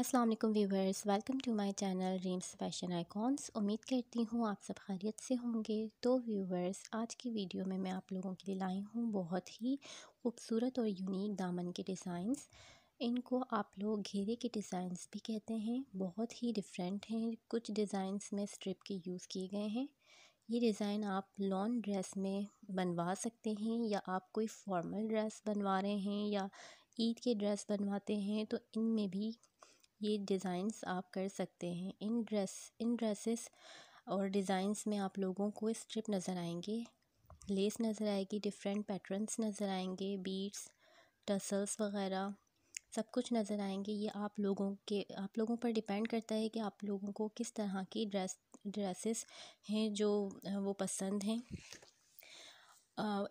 Aslam viewers welcome to my channel रेम्स fashion icons उम्मीद करती हूँ आप सब खैरियत से होंगे तो व्यूवर्स आज की वीडियो में मैं आप लोगों के लिए लाई हूँ बहुत ही खूबसूरत और यूनिक दामन के डिज़ाइंस इनको आप लोग घेरे के डिज़ाइंस भी कहते हैं बहुत ही डिफरेंट हैं कुछ डिज़ाइंस में स्ट्रिप के यूज़ किए गए हैं ये डिज़ाइन आप लॉन्ग ड्रेस में बनवा सकते हैं या आप कोई फॉर्मल ड्रेस बनवा रहे हैं या ईद के ड्रेस बनवाते हैं तो इनमें भी ये डिज़ाइंस आप कर सकते हैं इन ड्रेस इन ड्रेसेस और डिज़ाइंस में आप लोगों को स्ट्रिप नज़र आएंगे लेस नज़र आएगी डिफरेंट पैटर्न्स नज़र आएंगे बीट्स टसल्स वगैरह सब कुछ नज़र आएंगे ये आप लोगों के आप लोगों पर डिपेंड करता है कि आप लोगों को किस तरह की ड्रेस ड्रेसेस हैं जो वो पसंद हैं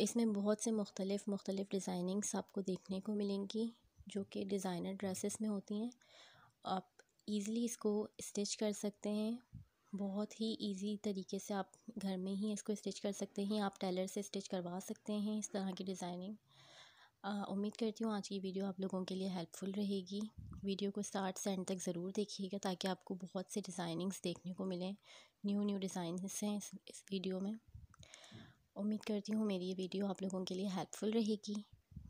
इसमें बहुत से मुख्तलिफ़ मुख्तलिफ़ डिज़ाइनिंग्स आपको देखने को मिलेंगी जो कि डिज़ाइनर ड्रेसेस में होती हैं आप ईज़िली इसको स्टिच कर सकते हैं बहुत ही ईज़ी तरीके से आप घर में ही इसको स्टिच कर सकते हैं आप टेलर से स्टिच करवा सकते हैं इस तरह की डिज़ाइनिंग उम्मीद करती हूँ आज की वीडियो आप लोगों के लिए हेल्पफुल रहेगी वीडियो को स्टार्ट से एंड तक ज़रूर देखिएगा ताकि आपको बहुत से डिज़ाइनिंग्स देखने को मिलें न्यू न्यू डिज़ाइन हैं इस वीडियो में उम्मीद करती हूँ मेरी ये वीडियो आप लोगों के लिए हेल्पफुल रहेगी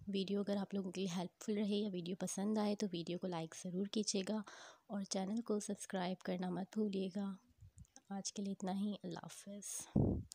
वीडियो अगर आप लोगों के लिए हेल्पफुल रहे या वीडियो पसंद आए तो वीडियो को लाइक ज़रूर कीजिएगा और चैनल को सब्सक्राइब करना मत भूलिएगा आज के लिए इतना ही अल्लाह हाफ